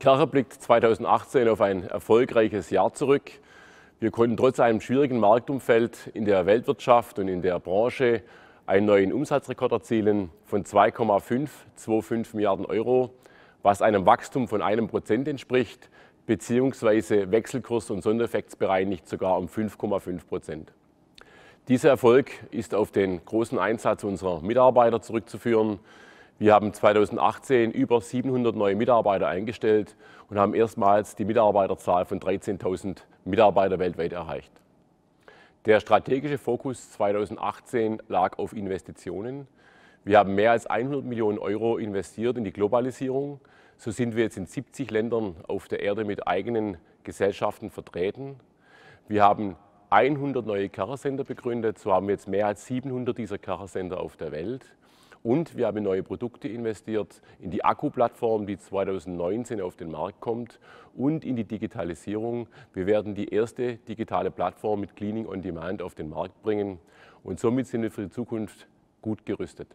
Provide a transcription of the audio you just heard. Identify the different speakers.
Speaker 1: Kercher blickt 2018 auf ein erfolgreiches Jahr zurück. Wir konnten trotz einem schwierigen Marktumfeld in der Weltwirtschaft und in der Branche einen neuen Umsatzrekord erzielen von 2,525 Milliarden Euro, was einem Wachstum von einem Prozent entspricht, beziehungsweise Wechselkurs- und Sondereffekts bereinigt sogar um 5,5 Prozent. Dieser Erfolg ist auf den großen Einsatz unserer Mitarbeiter zurückzuführen, wir haben 2018 über 700 neue Mitarbeiter eingestellt und haben erstmals die Mitarbeiterzahl von 13.000 Mitarbeitern weltweit erreicht. Der strategische Fokus 2018 lag auf Investitionen. Wir haben mehr als 100 Millionen Euro investiert in die Globalisierung. So sind wir jetzt in 70 Ländern auf der Erde mit eigenen Gesellschaften vertreten. Wir haben 100 neue Carcenter begründet, so haben wir jetzt mehr als 700 dieser Carcenter auf der Welt. Und wir haben neue Produkte investiert, in die Akkuplattform, die 2019 auf den Markt kommt und in die Digitalisierung. Wir werden die erste digitale Plattform mit Cleaning on Demand auf den Markt bringen und somit sind wir für die Zukunft gut gerüstet.